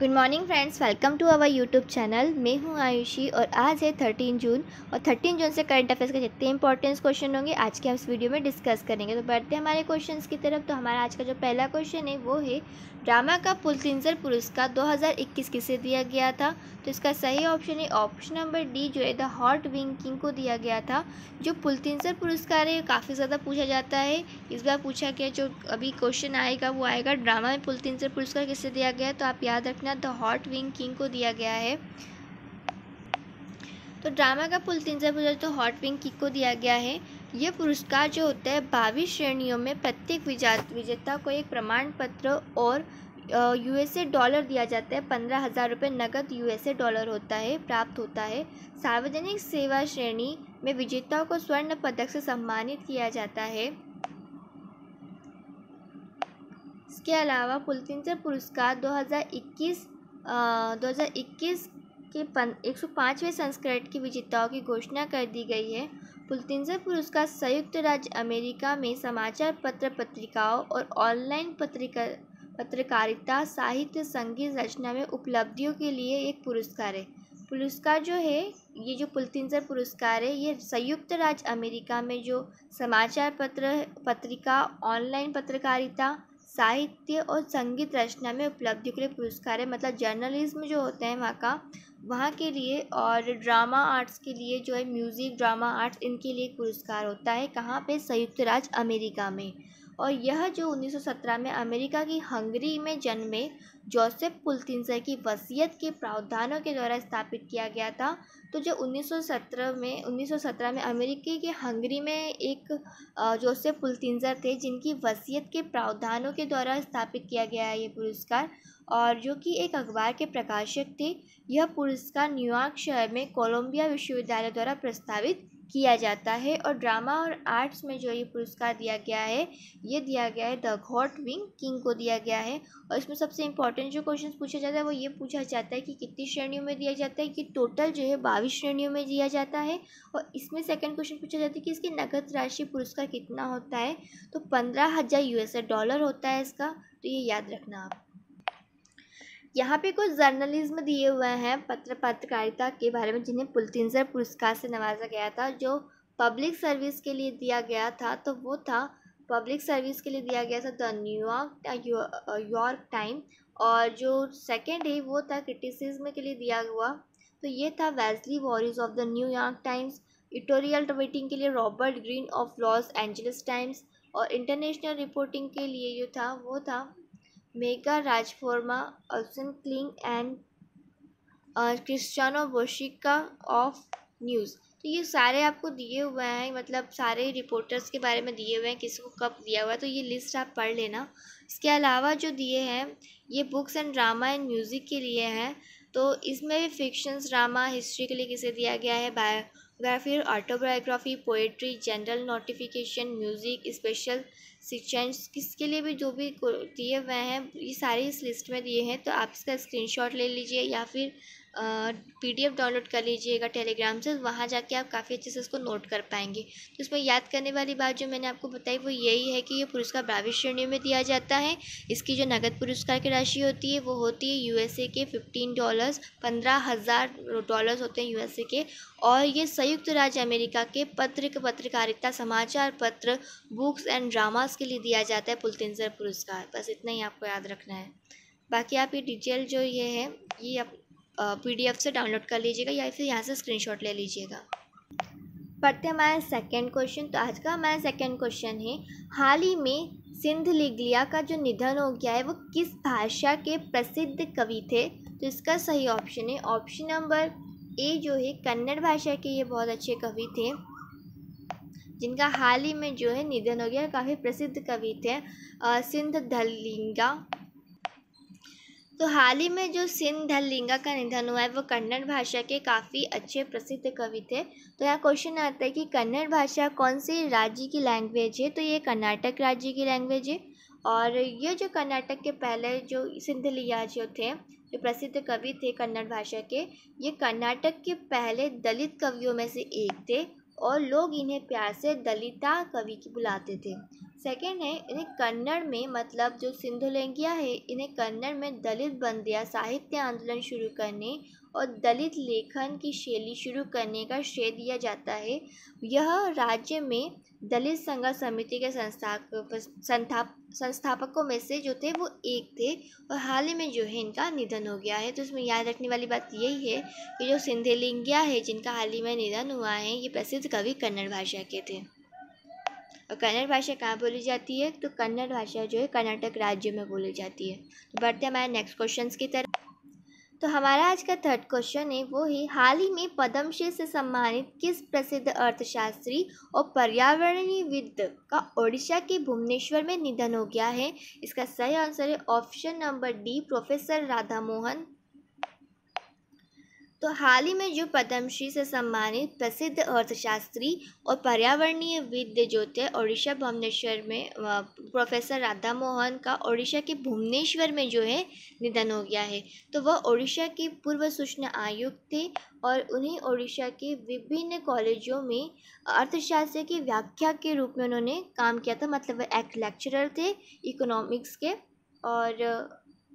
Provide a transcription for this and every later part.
good morning friends welcome to our YouTube channel मैं हूं आयुषी और आज है थर्टीन जून और थर्टीन जून से करंट अफेयर्स के जितने इंपॉर्टेंट क्वेश्चन होंगे आज के हम इस वीडियो में डिस्कस करेंगे तो बढ़ते हैं हमारे क्वेश्चन की तरफ तो हमारा आज का जो पहला क्वेश्चन है वो है ड्रामा का पुलसिंजर पुरस्कार दो किसे दिया गया था तो इसका सही ऑप्शन है ऑप्शन नंबर डी जो है द हॉट विंग किंग को दिया गया था जो पुलसिंजर पुरस्कार है काफ़ी ज़्यादा पूछा जाता है इस बार पूछा गया जो अभी क्वेश्चन आएगा वो आएगा ड्रामा में पुलसिंजर पुरस्कार किसे दिया गया तो आप याद रखना जितना द हॉट विंग किंग को दिया गया है तो ड्रामा का कुल तीन सौ पुरस्कार तो हॉट विंग किंग को दिया गया है यह पुरस्कार जो होता है बाईस श्रेणियों में प्रत्येक विजेता को एक प्रमाण पत्र और यूएसए डॉलर दिया जाता है पंद्रह हज़ार रुपये नकद यूएसए डॉलर होता है प्राप्त होता है सार्वजनिक सेवा श्रेणी में विजेताओं को स्वर्ण पदक से सम्मानित किया जाता है इसके अलावा पुलकिन पुरस्कार 2021 2021 के पन एक सौ पाँचवें संस्करण की विजेताओं की घोषणा कर दी गई है पुलतिंजर पुरस्कार संयुक्त राज्य अमेरिका में समाचार पत्र पत्रिकाओं और ऑनलाइन पत्रिका पत्रकारिता साहित्य संगीत रचना में उपलब्धियों के लिए एक पुरस्कार है पुरस्कार जो है ये जो पुलतिंजर पुरस्कार है ये संयुक्त राज्य अमेरिका में जो समाचार पत्र पत्रिका ऑनलाइन पत्रकारिता साहित्य और संगीत रचना में उपलब्धि के लिए पुरस्कार है मतलब जर्नलिज़्म जो होते हैं वहाँ का वहाँ के लिए और ड्रामा आर्ट्स के लिए जो है म्यूज़िक ड्रामा आर्ट्स इनके लिए पुरस्कार होता है कहाँ पे संयुक्त राज्य अमेरिका में और यह जो 1917 में अमेरिका की हंगरी में जन्मे जोसेफ पुलतिंजर की वसीयत के प्रावधानों के द्वारा स्थापित किया गया था तो जो 1917 में 1917 में अमेरिकी के हंगरी में एक जोसेफ पुलतिंजर थे जिनकी वसीयत के प्रावधानों के द्वारा स्थापित किया गया है ये पुरस्कार और जो कि एक अखबार के प्रकाशक थे यह पुरस्कार न्यूयॉर्क शहर में कोलंबिया विश्वविद्यालय द्वारा प्रस्तावित किया जाता है और ड्रामा और आर्ट्स में जो ये पुरस्कार दिया गया है ये दिया गया है द घॉट विंग किंग को दिया गया है और इसमें सबसे इंपॉर्टेंट जो क्वेश्चन पूछा जाता है वो ये पूछा जाता है कि कितनी श्रेणियों में दिया जाता है कि टोटल जो है बावीस श्रेणियों में दिया जाता है और इसमें सेकेंड क्वेश्चन पूछा जाता है कि इसकी नकद राशि पुरस्कार कितना होता है तो पंद्रह हज़ार डॉलर होता है इसका तो ये याद रखना आप यहाँ पे कुछ जर्नलिज्म दिए हुए हैं पत्र पत्रकारिता के बारे में जिन्हें पुलतिनजर पुरस्कार से नवाजा गया था जो पब्लिक सर्विस के लिए दिया गया था तो वो था पब्लिक सर्विस के लिए दिया गया था द न्यूयॉर्क यॉर्क टाइम और जो सेकेंड है वो था क्रिटिसिज्म के लिए दिया हुआ तो ये था वेजली वॉरिज of the New York Times editorial writing के लिए Robert Greene of Los Angeles Times और इंटरनेशनल रिपोर्टिंग के लिए जो था वो था Mega Rajforma, Olsen Kling, and क्रिस्टानो बोशिका ऑफ न्यूज़ तो ये सारे आपको दिए हुए हैं मतलब सारे रिपोर्टर्स के बारे में दिए हुए हैं किसको कब दिया हुआ है तो ये लिस्ट आप पढ़ लेना इसके अलावा जो दिए हैं ये books and drama and music के लिए हैं तो इसमें भी फिक्शंस ड्रामा हिस्ट्री के लिए किसे दिया गया है बायो या फिर autobiography poetry general notification music special section किसके लिए भी जो भी दिए हुए हैं ये सारे इस लिस्ट में दिए हैं तो आप इसका स्क्रीनशॉट ले लीजिए या फिर पीडीएफ डाउनलोड कर लीजिएगा टेलीग्राम से वहाँ जाके आप काफ़ी अच्छे से इसको नोट कर पाएंगे तो इसमें याद करने वाली बात जो मैंने आपको बताई वो यही है कि ये पुरस्कार बारहवीं श्रेणियों में दिया जाता है इसकी जो नगद पुरस्कार की राशि होती है वो होती है यूएसए के फिफ्टीन डॉलर्स पंद्रह हज़ार डॉलर्स होते हैं यूएसए के और ये संयुक्त राज्य अमेरिका के पत्र पत्रकारिता समाचार पत्र बुक्स एंड ड्रामास के लिए दिया जाता है पुलतिंजर पुरस्कार बस इतना ही आपको याद रखना है बाकी आप ये डिटेल जो ये है ये आप पीडीएफ से डाउनलोड कर लीजिएगा या फिर यहाँ से स्क्रीनशॉट ले लीजिएगा पढ़ते हैं हमारा सेकेंड क्वेश्चन तो आज का हमारा सेकेंड क्वेश्चन है हाल ही में सिंध लिगलिया का जो निधन हो गया है वो किस भाषा के प्रसिद्ध कवि थे तो इसका सही ऑप्शन है ऑप्शन नंबर ए जो है कन्नड़ भाषा के ये बहुत अच्छे कवि थे जिनका हाल ही में जो है निधन हो गया काफ़ी प्रसिद्ध कवि थे सिंध धलिंगा तो हाल ही में जो सिंध धललिंगा का निधन हुआ है वो कन्नड़ भाषा के काफ़ी अच्छे प्रसिद्ध कवि थे तो यहाँ क्वेश्चन आता है कि कन्नड़ भाषा कौन से राज्य की लैंग्वेज है तो ये कर्नाटक राज्य की लैंग्वेज है और ये जो कर्नाटक के पहले जो सिंध लिया जो थे जो प्रसिद्ध कवि थे कन्नड़ भाषा के ये कर्नाटक के पहले दलित कवियों में से एक थे और लोग इन्हें प्यार से दलिता कवि की बुलाते थे सेकेंड है इन्हें कन्नड़ में मतलब जो सिंधुलिंगिया है इन्हें कन्नड़ में दलित बंदिया साहित्य आंदोलन शुरू करने और दलित लेखन की शैली शुरू करने का श्रेय दिया जाता है यह राज्य में दलित संघर्ष समिति के संस्थापक संस्थापकों में से जो थे वो एक थे और हाल ही में जो है इनका निधन हो गया है तो इसमें याद रखने वाली बात यही है कि जो सिंधलिंगिया है जिनका हाल ही में निधन हुआ है ये प्रसिद्ध कवि कन्नड़ भाषा के थे और कन्नड़ भाषा कहाँ बोली जाती है तो कन्नड़ भाषा जो है कर्नाटक राज्य में बोली जाती है तो बढ़ते हमारे नेक्स्ट क्वेश्चन की तरफ तो हमारा आज का थर्ड क्वेश्चन है वो है हाल ही में पद्मश्री से सम्मानित किस प्रसिद्ध अर्थशास्त्री और पर्यावरणीयविद का ओडिशा के भुवनेश्वर में निधन हो गया है इसका सही आंसर है option number D professor Radhamohan तो हाल ही में जो पद्मश्री से सम्मानित प्रसिद्ध अर्थशास्त्री और पर्यावरणीय विद्य जो थे ओडिशा भुवनेश्वर में प्रोफेसर राधा मोहन का ओडिशा के भुवनेश्वर में जो है निधन हो गया है तो वह ओडिशा के पूर्व सूचना आयुक्त थे और उन्हें ओडिशा के विभिन्न कॉलेजों में अर्थशास्त्र की व्याख्या के रूप में उन्होंने काम किया था मतलब वह एक लेक्चरर थे इकोनॉमिक्स के और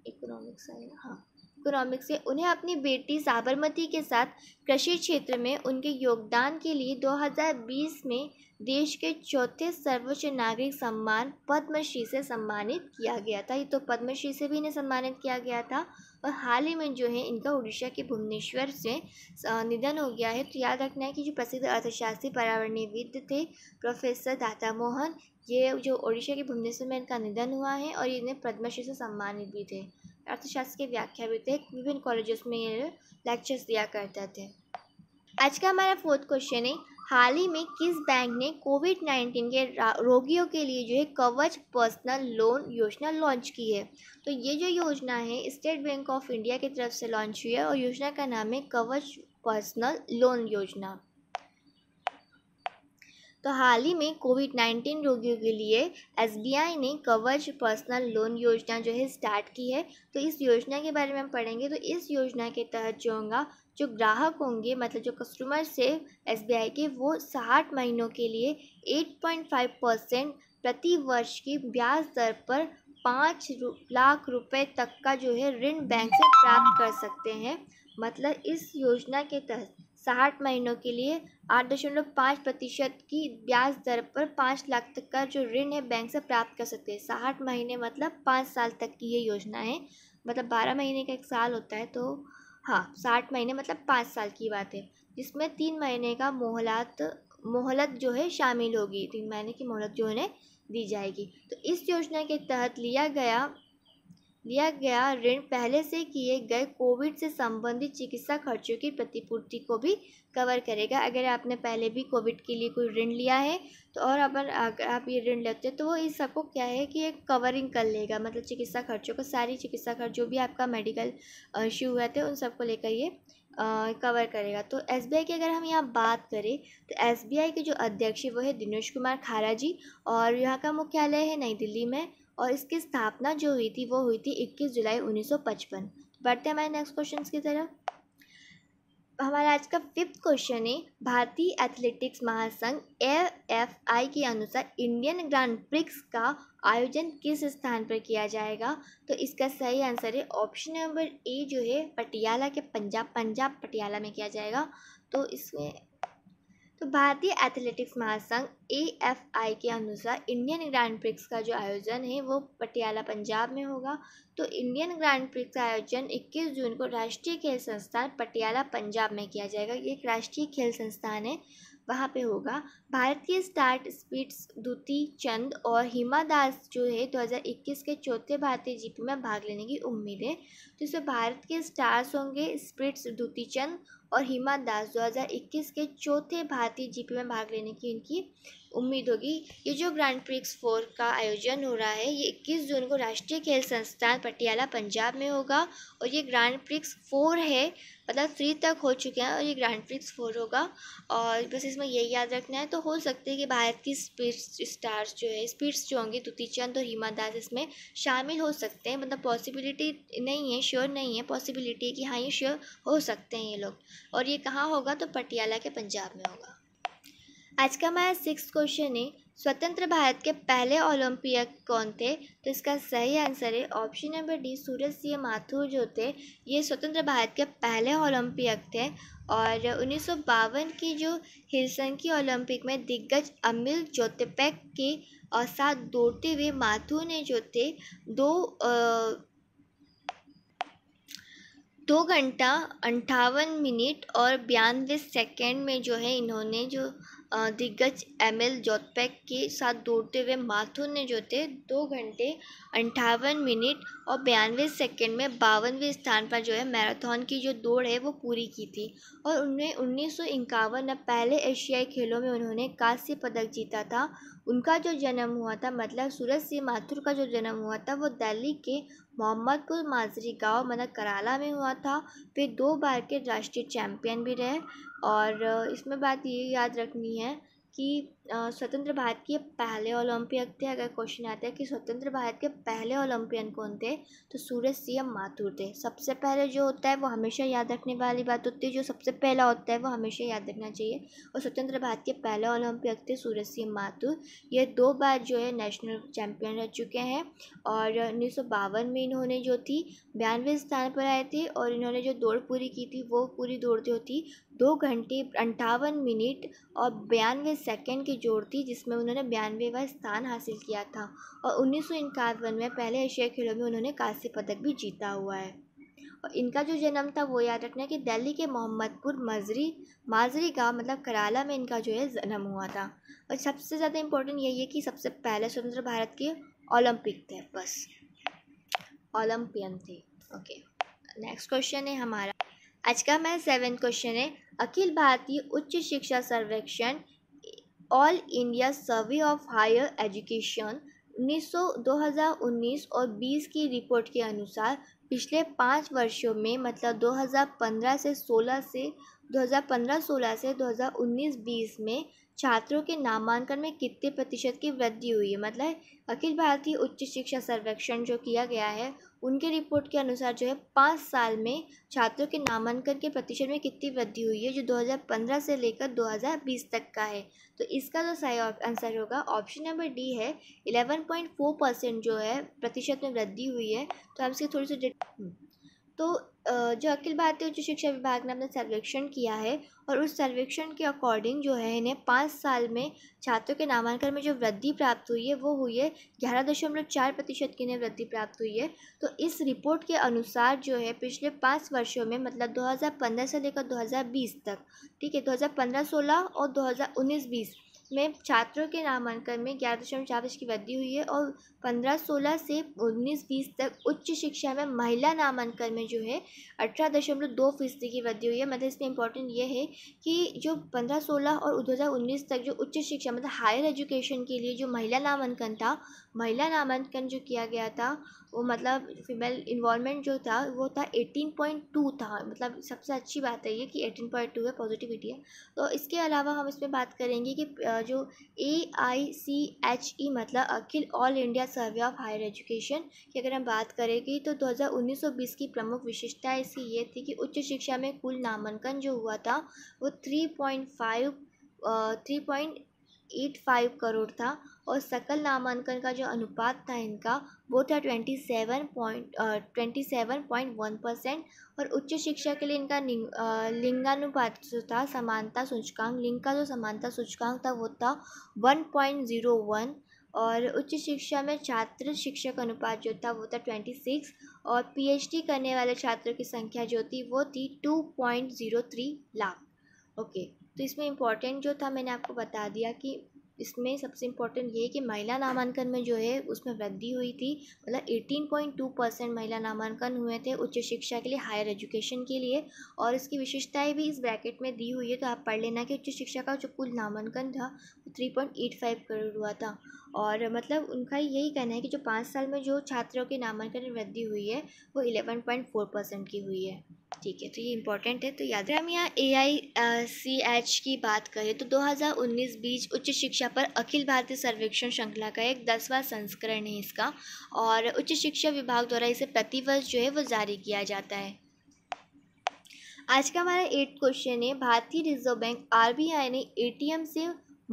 इकोनॉमिक्स आएगा हाँ इकोनॉमिक्स से उन्हें अपनी बेटी साबरमती के साथ कृषि क्षेत्र में उनके योगदान के लिए 2020 में देश के चौथे सर्वोच्च नागरिक सम्मान पद्मश्री से सम्मानित किया गया था ये तो पद्मश्री से भी इन्हें सम्मानित किया गया था और हाल ही में जो है इनका उड़ीसा के भुवनेश्वर से निधन हो गया है तो याद रखना है कि जो प्रसिद्ध अर्थशास्त्री पर्यावरणविद थे प्रोफेसर दाता मोहन ये जो उड़ीसा के भुवनेश्वर में इनका निधन हुआ है और इन्हें पद्मश्री से सम्मानित भी थे अर्थशास्त्र के व्याख्या वितरित विभिन्न कॉलेजेस में लेक्चर्स दिया करते थे आज का हमारा फोर्थ क्वेश्चन है हाल ही में किस बैंक ने कोविड नाइन्टीन के रोगियों के लिए जो है कवच पर्सनल लोन योजना लॉन्च की है तो ये जो योजना है स्टेट बैंक ऑफ इंडिया की तरफ से लॉन्च हुई है और योजना का नाम है कवच पर्सनल लोन योजना तो हाल ही में कोविड नाइन्टीन रोगियों के लिए एसबीआई ने कवच पर्सनल लोन योजना जो है स्टार्ट की है तो इस योजना के बारे में हम पढ़ेंगे तो इस योजना के तहत जो होगा जो ग्राहक होंगे मतलब जो कस्टमर से एस के वो साठ महीनों के लिए एट पॉइंट फाइव परसेंट प्रति वर्ष की ब्याज दर पर पाँच लाख रुपए तक का जो है ऋण बैंक से प्राप्त कर सकते हैं मतलब इस योजना के तहत साठ महीनों के लिए आठ दशमलव पाँच प्रतिशत की ब्याज दर पर पाँच लाख तक का जो ऋण है बैंक से प्राप्त कर सकते हैं साठ महीने मतलब पाँच साल तक की ये योजना है मतलब बारह महीने का एक साल होता है तो हाँ साठ महीने मतलब पाँच साल की बात है जिसमें तीन महीने का मोहलत मोहलत जो है शामिल होगी तीन महीने की मोहलत जो उन्हें दी जाएगी तो इस योजना के तहत लिया गया लिया गया ऋण पहले से किए गए कोविड से संबंधित चिकित्सा खर्चों की प्रतिपूर्ति को भी कवर करेगा अगर आपने पहले भी कोविड के लिए कोई ऋण लिया है तो और अगर आप ये ऋण लेते हैं तो वो इस सबको क्या है कि एक कवरिंग कर लेगा मतलब चिकित्सा खर्चों को सारी चिकित्सा खर्च जो भी आपका मेडिकल इश्यू हुए थे उन सबको लेकर ये कवर करेगा तो एस की अगर हम यहाँ बात करें तो एस के जो अध्यक्ष वो है दिनेश कुमार खारा जी और यहाँ का मुख्यालय है नई दिल्ली में और इसकी स्थापना जो हुई थी वो हुई थी 21 जुलाई 1955 बढ़ते हैं हमारे नेक्स्ट क्वेश्चन की तरफ हमारा आज का फिफ्थ क्वेश्चन है भारतीय एथलेटिक्स महासंघ एफ आई के अनुसार इंडियन ग्रैंड प्रिक्स का आयोजन किस स्थान पर किया जाएगा तो इसका सही आंसर है ऑप्शन नंबर ए जो है पटियाला के पंजाब पंजाब पटियाला में किया जाएगा तो इसमें तो भारतीय एथलेटिक्स महासंघ ए एफ आई के अनुसार इंडियन ग्रैंड प्रिक्स का जो आयोजन है वो पटियाला पंजाब में होगा तो इंडियन ग्रैंड प्रिक्स का आयोजन 21 जून को राष्ट्रीय खेल संस्थान पटियाला पंजाब में किया जाएगा ये एक राष्ट्रीय खेल संस्थान है वहाँ पे होगा भारतीय स्टार्ट स्पीड्स दूती चंद और हिमा दास जो है 2021 के चौथे भारतीय जीपी में भाग लेने की उम्मीद है तो इसमें भारत के स्टार्स होंगे स्पीड्स दूती चंद और हिमा दास 2021 के चौथे भारतीय जीपी में भाग लेने की इनकी उम्मीद होगी ये जो ग्रैंड प्रिक्स फोर का आयोजन हो रहा है ये 21 जून को राष्ट्रीय खेल संस्थान पटियाला पंजाब में होगा और ये ग्रैंड प्रिक्स फोर है मतलब थ्री तक हो चुके हैं और ये ग्रैंड प्रिक्स फोर होगा और बस इसमें यही याद रखना है तो हो सकते है कि भारत की स्पीड स्टार्स जो है स्पीड्स जो होंगी दुती चंद और हिमा दास इसमें शामिल हो सकते हैं मतलब पॉसिबिलिटी नहीं है श्योर नहीं है पॉसिबिलिटी है कि हाँ ये श्योर हो सकते हैं ये लोग और ये कहाँ होगा तो पटियाला के पंजाब में होगा आज का हमारा सिक्स क्वेश्चन है स्वतंत्र भारत के पहले ओलंपियक कौन थे तो इसका सही आंसर है option number D Suraj Singh Mathur जो थे ये स्वतंत्र भारत के पहले ओलंपियक थे और उन्नीस की जो हिलसन की ओलंपिक में दिग्गज अमिल ज्योतिपैक के और साथ दौड़ते हुए माथुर ने जो थे दो आ, दो घंटा अंठावन मिनट और बयानवे सेकेंड में जो है इन्होंने जो दिग्गज एम एल जोधपैक के साथ दौड़ते हुए माथुर ने जो थे दो घंटे अंठावन मिनट और बयानवे सेकंड में बावनवे स्थान पर जो है मैराथन की जो दौड़ है वो पूरी की थी और उन्हें उन्नीस सौ इक्यावन में पहले एशियाई खेलों में उन्होंने कांस्य पदक जीता था उनका जो जन्म हुआ था मतलब सूरज सिंह माथुर का जो जन्म हुआ था वो दिल्ली के कुल माजरी गांव मतलब कराला में हुआ था फिर दो बार के राष्ट्रीय चैम्पियन भी रहे और इसमें बात ये याद रखनी है कि स्वतंत्र भारत के पहले ओलंपियक थे अगर क्वेश्चन आता है कि स्वतंत्र भारत के पहले ओलंपियन कौन थे तो सूरज एम माथुर थे सबसे पहले जो होता है वो हमेशा याद रखने वाली बात होती है जो सबसे पहला होता है वो हमेशा याद रखना चाहिए और स्वतंत्र भारत के पहले ओलंपियक थे सूरज एम माथुर ये दो बार जो है नेशनल चैम्पियन रह चुके हैं और उन्नीस में इन्होंने जो थी बयानवे स्थान पर आए थे और इन्होंने जो दौड़ पूरी की थी वो पूरी दौड़ जो थी दो घंटे अंठावन मिनट और बयानवे सेकेंड की जोड़ थी जिसमें उन्होंने बयानवेवा स्थान हासिल किया था और उन्नीस में पहले एशियाई खेलों में उन्होंने कांस्य पदक भी जीता हुआ है और इनका जो जन्म था वो याद रखना कि दिल्ली के मोहम्मदपुर मजरी माजरी गांव मतलब कराला में इनका जो है जन्म हुआ था और सबसे ज़्यादा इम्पोर्टेंट यही है कि सबसे पहले स्वतंत्र भारत के ओलंपिक थे बस ओलंपियन थे ओके नेक्स्ट क्वेश्चन है हमारा आज का हमारा सेवन क्वेश्चन है अखिल भारतीय उच्च शिक्षा सर्वेक्षण all India survey of higher education 1900 2019 और 20 की रिपोर्ट के अनुसार पिछले पाँच वर्षों में मतलब 2015 से 16 से 2015-16 से 2019-20 में छात्रों के नामांकन में कितने प्रतिशत की वृद्धि हुई है मतलब अखिल भारतीय उच्च शिक्षा सर्वेक्षण जो किया गया है उनके रिपोर्ट के अनुसार जो है पाँच साल में छात्रों के नामांकन के प्रतिशत में कितनी वृद्धि हुई है जो 2015 से लेकर 2020 तक का है तो इसका जो सही आंसर होगा ऑप्शन नंबर डी है 11.4 परसेंट जो है प्रतिशत में वृद्धि हुई है तो आप इसकी थोड़ी सी तो जो अखिल भारतीय उच्च शिक्षा विभाग ने अपना सर्वेक्षण किया है और उस सर्वेक्षण के अकॉर्डिंग जो है इन्हें पाँच साल में छात्रों के नामांकन में जो वृद्धि प्राप्त हुई है वो हुई है ग्यारह दशमलव चार प्रतिशत की इन्हें वृद्धि प्राप्त हुई है तो इस रिपोर्ट के अनुसार जो है पिछले पाँच वर्षों में मतलब दो से लेकर दो तक ठीक है दो हज़ार और दो हज़ार में छात्रों के नामांकन में ग्यारह दशमलव चार की वृद्धि हुई है और पंद्रह सोलह से उन्नीस बीस तक उच्च शिक्षा में महिला नामांकन में जो है अठारह दशमलव दो फीसदी की वृद्धि हुई है मतलब इसमें इम्पोर्टेंट ये है कि जो पंद्रह सोलह और दो हज़ार उन्नीस तक जो उच्च शिक्षा मतलब हायर एजुकेशन के लिए जो महिला नामांकन था महिला नामांकन जो किया गया था वो मतलब फीमेल इन्वॉलमेंट जो था वो था एटीन पॉइंट टू था मतलब सबसे अच्छी बात है ये कि एटीन पॉइंट टू है पॉजिटिविटी है तो इसके अलावा हम इसमें बात करेंगे कि जो ए आई सी एच ई मतलब अखिल all India survey of higher education की अगर हम बात करेंगे तो दो हज़ार उन्नीस सौ बीस की प्रमुख विशेषता इसकी ये थी कि उच्च शिक्षा में कुल नामांकन जो हुआ था वो three point five three point eight five crore था और सकल नामांकन का जो अनुपात था इनका वो था twenty seven point twenty seven point one percent और उच्च शिक्षा के लिए इनका लिंगानुपात जो था समानता सूचकांक लिंग का जो समानता सूचकांक था वो था वन पॉइंट ज़ीरो वन और उच्च शिक्षा में छात्र शिक्षक अनुपात जो था वो था ट्वेंटी सिक्स और पीएचडी करने वाले छात्रों की संख्या जो थी वो थी two point zero three lakh okay तो इसमें इम्पॉर्टेंट जो था मैंने आपको बता दिया कि इसमें सबसे इम्पॉर्टेंट ये है कि महिला नामांकन में जो है उसमें वृद्धि हुई थी मतलब एटीन पॉइंट टू परसेंट महिला नामांकन हुए थे उच्च शिक्षा के लिए हायर एजुकेशन के लिए और इसकी विशेषताएं भी इस ब्रैकेट में दी हुई है तो आप पढ़ लेना कि उच्च शिक्षा का जो कुल नामांकन था वो three point eight five crore हुआ था और मतलब उनका यही कहना है कि जो पाँच साल में जो छात्रों के नामांकन में वृद्धि हुई है वो इलेवन पॉइंट फोर परसेंट की हुई है ठीक है तो ये इम्पोर्टेंट है तो याद रहे हम यहाँ ए आई सी एच की बात करें तो 2019 बीच उच्च शिक्षा पर अखिल भारतीय सर्वेक्षण श्रृंखला का एक दसवां संस्करण है इसका और उच्च शिक्षा विभाग द्वारा इसे प्रतिवर्ष जो है वो जारी किया जाता है आज का हमारा एट क्वेश्चन है भारतीय रिजर्व बैंक आर ने ए से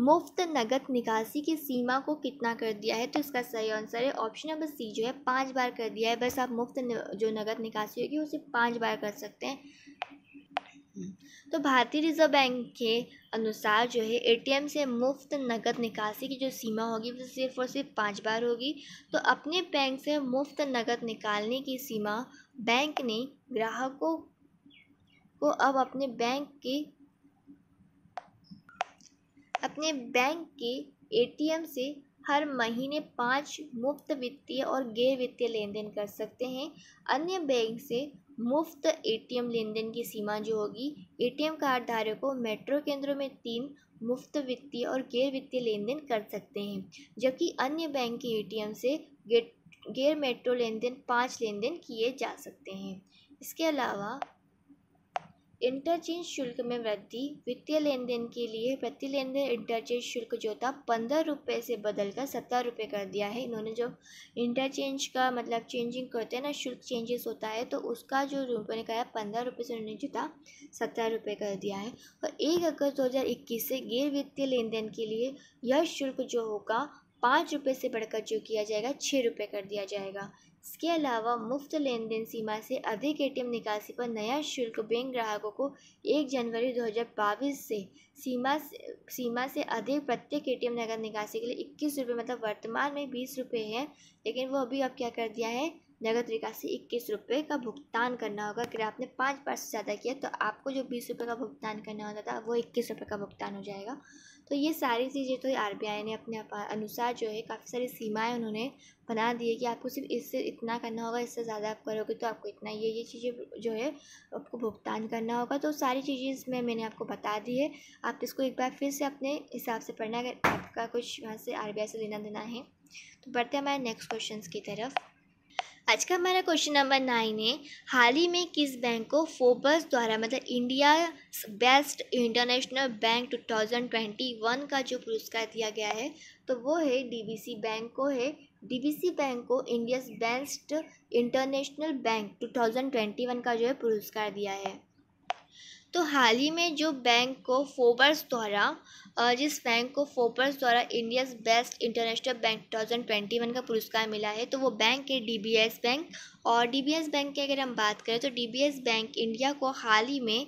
मुफ्त नगद निकासी की सीमा को कितना कर दिया है तो इसका सही आंसर है ऑप्शन नंबर सी जो है पाँच बार कर दिया है बस आप मुफ्त जो नगद निकासी होगी उसे पाँच बार कर सकते हैं तो भारतीय रिजर्व बैंक के अनुसार जो है एटीएम से मुफ्त नगद निकासी की जो सीमा होगी वो सिर्फ और सिर्फ पाँच बार होगी तो अपने बैंक से मुफ्त नगद निकालने की सीमा बैंक ने ग्राहकों को अब अपने बैंक के अपने बैंक के एटीएम से हर महीने पाँच मुफ्त वित्तीय और गैर वित्तीय लेन देन कर सकते हैं अन्य बैंक से मुफ्त एटीएम लेन देन की सीमा जो होगी एटीएम कार्ड धारकों को मेट्रो केंद्रों में तीन मुफ्त वित्तीय और गैर वित्तीय लेन देन कर सकते हैं जबकि अन्य बैंक के एटीएम से गैर मेट्रो लेन देन पाँच लेन देन किए जा सकते हैं इसके अलावा इंटरचेंज शुल्क में वृद्धि वित्तीय लेन देन के लिए प्रति लेन देन इंटरचेंज शुल्क जो था पंद्रह रुपये से बदल कर सत्रह रुपये कर दिया है इन्होंने जो इंटरचेंज का मतलब चेंजिंग करते हैं ना शुल्क चेंजेस होता है तो उसका जो ने कहा पंद्रह रुपये से उन्होंने जो था सत्रह रुपये कर दिया है और एक अगस्त दो हज़ार इक्कीस से गैर वित्तीय लेन देन के लिए यह शुल्क जो होगा पाँच रुपये से बढ़कर जो किया जाएगा छः रुपये कर दिया जाएगा इसके अलावा मुफ्त लेन देन सीमा से अधिक एटीएम निकासी पर नया शुल्क बैंक ग्राहकों को एक जनवरी बाईस से सीमा से, सीमा से अधिक प्रत्येक एटीएम नगद निकासी के लिए इक्कीस रुपये मतलब वर्तमान में बीस रुपये है लेकिन वो अभी अब क्या कर दिया है नगद निकासी इक्कीस रुपये का भुगतान करना होगा अगर आपने पाँच पर्सेंट ज़्यादा किया तो आपको जो बीस रुपये का भुगतान करना होता था वो इक्कीस रुपये का भुगतान हो जाएगा तो ये सारी चीज़ें तो आर ने अपने अनुसार जो है काफ़ी सारी सीमाएं उन्होंने बना दी है कि आपको सिर्फ इससे इतना करना होगा इससे ज़्यादा आप करोगे तो आपको इतना ये ये चीज़ें जो है आपको भुगतान करना होगा तो सारी चीज़ें इसमें मैंने आपको बता दी है आप इसको एक बार फिर से अपने हिसाब से पढ़ना अगर आपका कुछ वहाँ से आर से लेना देना है तो बढ़ते हैं हमारे नेक्स्ट क्वेश्चन की तरफ आज का हमारा क्वेश्चन नंबर नाइन है हाल ही में किस बैंक को फोबस द्वारा मतलब इंडिया बेस्ट इंटरनेशनल बैंक 2021 का जो पुरस्कार दिया गया है तो वो है डीबीसी बैंक को है डीबीसी बैंक को इंडिया बेस्ट इंटरनेशनल बैंक 2021 का जो है पुरस्कार दिया है तो हाल ही में जो बैंक को फोबर्स द्वारा जिस बैंक को फोबर्स द्वारा India's best international bank two thousand twenty one का पुरस्कार मिला है तो वो बैंक है डी बी एस बैंक और डी बी एस बैंक की अगर हम बात करें तो D B S bank India को हाल ही में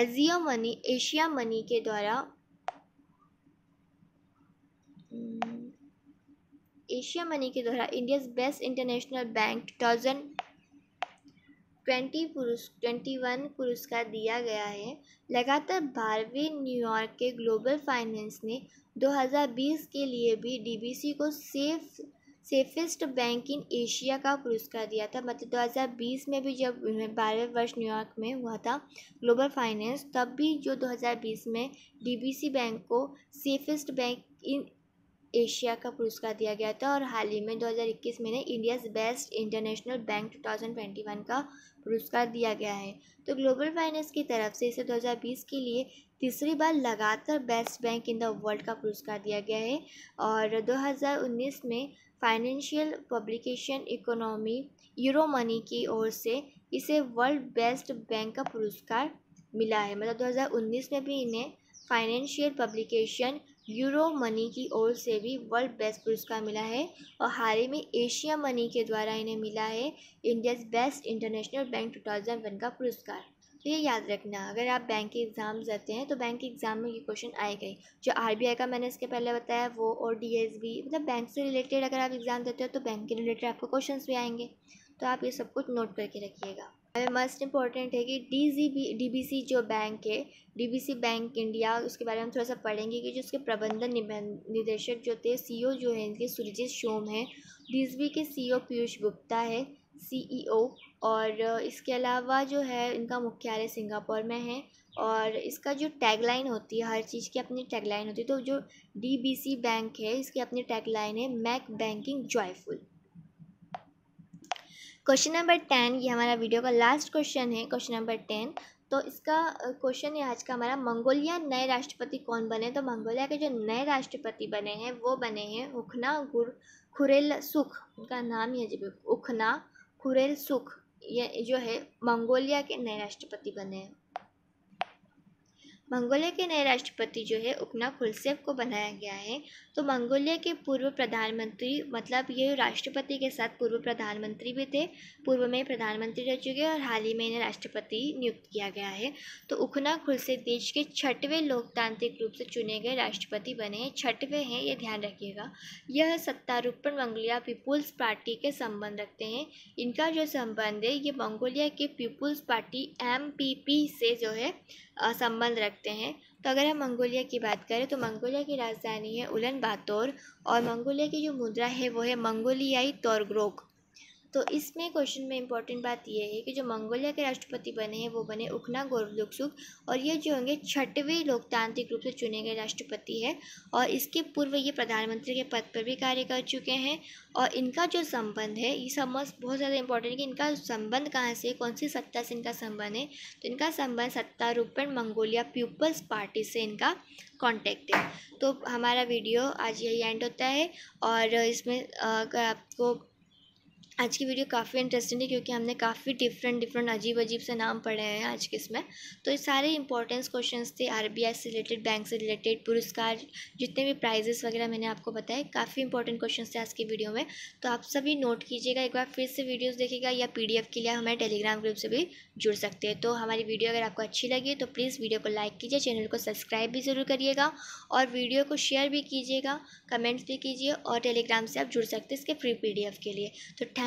एजियो मनी एशिया मनी के द्वारा एशिया हम्म, मनी के द्वारा India's best international bank two thousand twenty पुरुष ट्वेंटी वन पुरस्कार दिया गया है लगातार बारहवें न्यूयॉर्क के ग्लोबल फाइनेंस ने 2020 के लिए भी डीबीसी को safe safest bank in Asia का पुरस्कार दिया था मतलब 2020 में भी जब बारहवें वर्ष न्यूयॉर्क में हुआ था ग्लोबल फाइनेंस तब भी जो 2020 में डीबीसी बैंक को सेफेस्ट बैंक इन एशिया का पुरस्कार दिया गया था और हाल ही में 2021 में ने इंडियाज़ बेस्ट इंटरनेशनल बैंक 2021 का पुरस्कार दिया गया है तो ग्लोबल फाइनेंस की तरफ से इसे 2020 के लिए तीसरी बार लगातार best bank in the world का पुरस्कार दिया गया है और 2019 में financial publication economy Euromoney की ओर से इसे वर्ल्ड बेस्ट बैंक का पुरस्कार मिला है मतलब 2019 में भी इन्हें फाइनेंशियल पब्लिकेशन यूरो मनी की ओर से भी वर्ल्ड बेस्ट पुरस्कार मिला है और हाल ही में एशिया मनी के द्वारा इन्हें मिला है India's best international bank two thousand one का पुरस्कार तो ये याद रखना अगर आप बैंक के एग्ज़ाम देते हैं तो बैंक के एग्ज़ाम में ये क्वेश्चन आए गए जो आरबीआई का मैंने इसके पहले बताया वो और डीएसबी मतलब बैंक से रिलेटेड अगर आप एग्ज़ाम देते हो तो बैंक के रिलेटेड आपको क्वेश्चन भी आएंगे तो आप ये सब कुछ नोट करके रखिएगा मस्ट इम्पॉर्टेंट है कि D G B D B C जो बैंक है D B C bank India उसके बारे में थोड़ा सा पढ़ेंगे कि जो उसके प्रबंधन निदेशक जो थे सी ओ e जो है इनके सुरजीत शोम है डी बी के सी ओ e पीयूष गुप्ता है सी ई ओ और इसके अलावा जो है इनका मुख्यालय सिंगापुर में है और इसका जो टैगलाइन होती है हर चीज़ की अपनी टैगलाइन होती है तो जो डी बी सी बैंक है इसकी अपनी टैगलाइन है make banking joyful question number ten ये हमारा वीडियो का लास्ट क्वेश्चन है क्वेश्चन नंबर टेन तो इसका क्वेश्चन है आज का हमारा मंगोलिया नए राष्ट्रपति कौन बने तो मंगोलिया के जो नए राष्ट्रपति बने हैं वो बने हैं उखना गुर खुरेल सुख उनका नाम ही जब उखना खुरेल सुख ये जो है मंगोलिया के नए राष्ट्रपति बने हैं मंगोलिया के नए राष्ट्रपति जो है उखना खुलसेफ को बनाया गया है तो मंगोलिया के पूर्व प्रधानमंत्री मतलब ये राष्ट्रपति के साथ पूर्व प्रधानमंत्री भी थे पूर्व में प्रधानमंत्री रह चुके और हाल ही में इन्हें राष्ट्रपति नियुक्त किया गया है तो उखना खुलसे देश के छठवें लोकतांत्रिक रूप से चुने गए राष्ट्रपति बने हैं छठवें हैं ये ध्यान रखिएगा यह सत्तारूपण मंगोलिया पीपुल्स पार्टी के संबंध रखते हैं इनका जो संबंध है ये मंगोलिया के पीपुल्स पार्टी एम से जो है संबंध रखते हैं तो अगर हम मंगोलिया की बात करें तो मंगोलिया की राजधानी है उलन बातोर और मंगोलिया की जो मुद्रा है वो है मंगोलियाई तोरग्रोक तो इसमें क्वेश्चन में इंपॉर्टेंट बात यह है कि जो मंगोलिया के राष्ट्रपति बने हैं वो बने उखना गोरबलुकसुक और ये जो होंगे छठवें लोकतांत्रिक रूप से चुने गए राष्ट्रपति है और इसके पूर्व ये प्रधानमंत्री के पद पर भी कार्य कर चुके हैं और इनका जो संबंध है ये समझ बहुत ज़्यादा इंपॉर्टेंट है कि इनका संबंध कहाँ से कौन सी सत्ता से इनका संबंध है तो इनका संबंध सत्तारूपण मंगोलिया पीपल्स पार्टी से इनका कॉन्टैक्ट है तो हमारा वीडियो आज यही एंड होता है और इसमें अगर आपको आज की वीडियो काफ़ी इंटरेस्टिंग है क्योंकि हमने काफ़ी डिफरेंट डिफरेंट अजीब अजीब से नाम पढ़े हैं आज के इसमें तो ये सारे इंपॉर्टेंस क्वेश्चन थे आरबीआई से रिलेटेड बैंक से रिलेटेड पुरस्कार जितने भी प्राइजेस वगैरह मैंने आपको बताए काफ़ी इंपॉर्टेंट क्वेश्चन थे आज की वीडियो में तो आप सभी नोट कीजिएगा एक बार फिर से वीडियोज़ देखेगा या पी के लिए हमारे टेलीग्राम ग्रुप से भी जुड़ सकते हैं तो हमारी वीडियो अगर आपको अच्छी लगी तो प्लीज़ वीडियो को लाइक कीजिए चैनल को सब्सक्राइब भी ज़रूर करिएगा और वीडियो को शेयर भी कीजिएगा कमेंट्स भी कीजिए और टेलीग्राम से आप जुड़ सकते हैं इसके फ्री पी के लिए तो थैंक